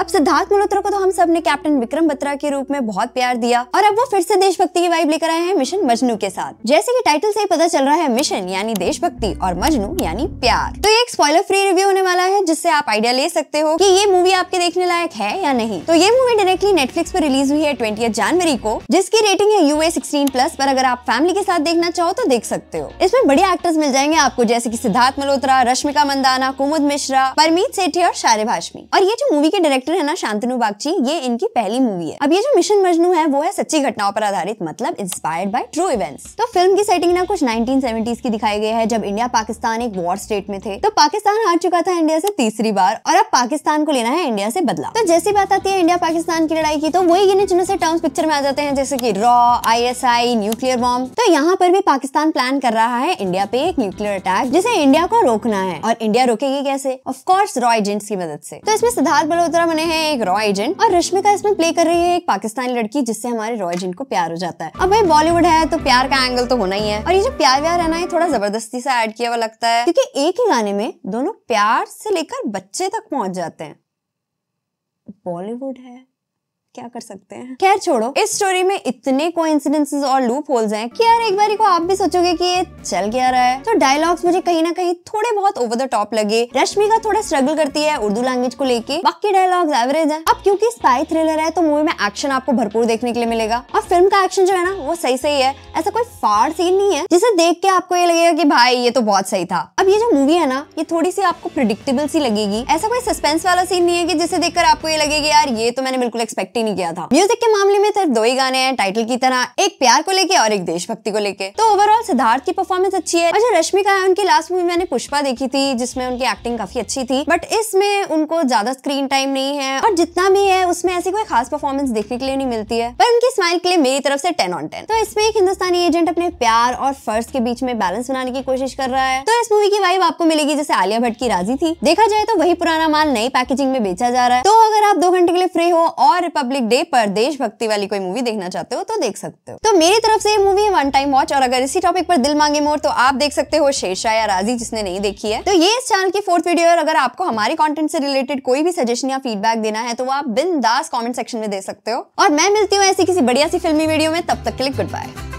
अब सिद्धार्थ मल्होत्रा को तो हम सब ने कैप्टन विक्रम बत्रा के रूप में बहुत प्यार दिया और अब वो फिर से देशभक्ति की वाइब लेकर आए हैं मिशन मजनू के साथ जैसे कि टाइटल से ही पता चल रहा है मिशन यानी देशभक्ति और मजनू यानी प्यार तो ये एक स्पॉइलर फ्री रिव्यू होने वाला है जिससे आप आइडिया ले सकते हो की ये मूवी आपके देखने लायक है या नहीं तो ये मूवी डायरेक्टली नेटफ्लिक्स पर रिलीज हुई है ट्वेंटी जनवरी को जिसकी रेटिंग है यूए सिक्सटीन प्लस पर अगर आप फैमिली के साथ देखना चाहो तो देख सकते हो इसमें बड़े एक्टर्स मिल जाएंगे आपको जैसे की सिद्धार्थ मल्होत्रा रश्मिका मंदाना कुमुद मिश्रा परमीत सेठी और शारे भाषमी और ये जो मूवी के डायरेक्टर डायरेक्टर है ना शांतनु बागची ये इनकी पहली मूवी है अब ये जो मिशन मजनू है वो है सच्ची घटनाओं पर आधारित मतलब इंस्पायर्ड बाय ट्रू इवेंट्स तो फिल्म की सेटिंग ना कुछ 1970s की दिखाई गई है जब इंडिया पाकिस्तान एक वॉर स्टेट में थे तो पाकिस्तान हार चुका था इंडिया से तीसरी बार और अब पाकिस्तान को लेना है इंडिया से बदला तो जैसी बात आती है इंडिया पाकिस्तान की लड़ाई की तो वही गिने चुने से टर्म्स पिक्चर में आ जाते हैं जैसे की रॉ आई न्यूक्लियर बॉम्ब तो यहाँ पर भी पाकिस्तान प्लान कर रहा है इंडिया पे एक न्यूक्लियर अटैक जिसे इंडिया को रोकना है और इंडिया रोकेगी कैसे ऑफकोर्स रॉ एजेंट्स की मदद से तो इसमें सिद्धार्थ बल्होत्रा बने हैं एक रॉ एजेंट और रश्मिका इसमें प्ले कर रही है एक पाकिस्तानी लड़की जिससे हमारे रॉ एजेंट को प्यार हो जाता है अब भाई बॉलीवुड है तो प्यार का एंगल तो होना ही है और ये जो प्यार व्यार है ना ये थोड़ा जबरदस्ती से ऐड किया हुआ लगता है क्योंकि एक ही गाने में दोनों प्यार से लेकर बच्चे तक पहुंच जाते हैं बॉलीवुड है क्या कर सकते हैं खैर छोड़ो इस स्टोरी में इतने कोइंसिडेंसेस और लूप होल्स हैं कि यार एक बारी को आप भी सोचोगे कि ये चल गया रहा है तो डायलॉग्स मुझे कहीं ना कहीं थोड़े बहुत ओवर द टॉप लगे रश्मि का थोड़ा स्ट्रगल करती है उर्दू लैंग्वेज को लेके बाकी डायलॉग्स एवरेज है अब क्योंकि स्पाई थ्रिलर है तो मूवी में एक्शन आपको भरपूर देखने के लिए मिलेगा और फिल्म का एक्शन जो है ना वो सही सही है ऐसा कोई फाड़ सीन नहीं है जिसे देख के आपको ये लगेगा की भाई ये तो बहुत सही था अब ये जो मूवी है ना ये थोड़ी सी आपको प्रिडिक्टेबल सी लगेगी ऐसा कोई सस्पेंस वाला सीन नहीं है की जिसे देखकर आपको ये लगेगी यार ये तो मैंने बिल्कुल एक्सपेक्ट ही नहीं किया था म्यूजिक के मामले में सिर्फ दो ही गाने हैं टाइटल की तरह एक प्यार को लेके और एक देशभक्ति को लेके तो ओवरऑल सिद्धार्थ की परफॉर्म परफॉर्मेंस अच्छी है अच्छा रश्मिका है उनकी लास्ट मूवी मैंने पुष्पा देखी थी जिसमें उनकी एक्टिंग काफी अच्छी थी बट इसमें उनको ज्यादा स्क्रीन टाइम नहीं है और जितना भी है उसमें ऐसी कोई खास परफॉर्मेंस देखने के लिए नहीं मिलती है पर उनकी स्माइल के लिए मेरी तरफ से टेन ऑन टेन तो इसमें एक हिंदुस्तानी एजेंट अपने प्यार और फर्ज के बीच में बैलेंस बनाने की कोशिश कर रहा है तो इस मूवी की वाइब आपको मिलेगी जैसे आलिया भट्ट की राजी थी देखा जाए तो वही पुराना माल नई पैकेजिंग में बेचा जा रहा है तो अगर आप दो घंटे के लिए फ्री हो और रिपब्लिक डे पर देशभक्ति वाली कोई मूवी देखना चाहते हो तो देख सकते हो तो मेरी तरफ से ये मूवी वन टाइम वॉच और अगर इसी टॉपिक पर दिल मांगे और तो आप देख सकते हो शेरशाह या राजी जिसने नहीं देखी है तो ये इस चैनल की फोर्थ वीडियो है अगर आपको हमारे कॉन्टेंट से रिलेटेड कोई भी सजेशन या फीडबैक देना है तो वो आप बिंदास कॉमेंट सेक्शन में दे सकते हो और मैं मिलती हूँ ऐसी किसी बढ़िया सी फिल्मी वीडियो में तब तक के लिए गुड बाय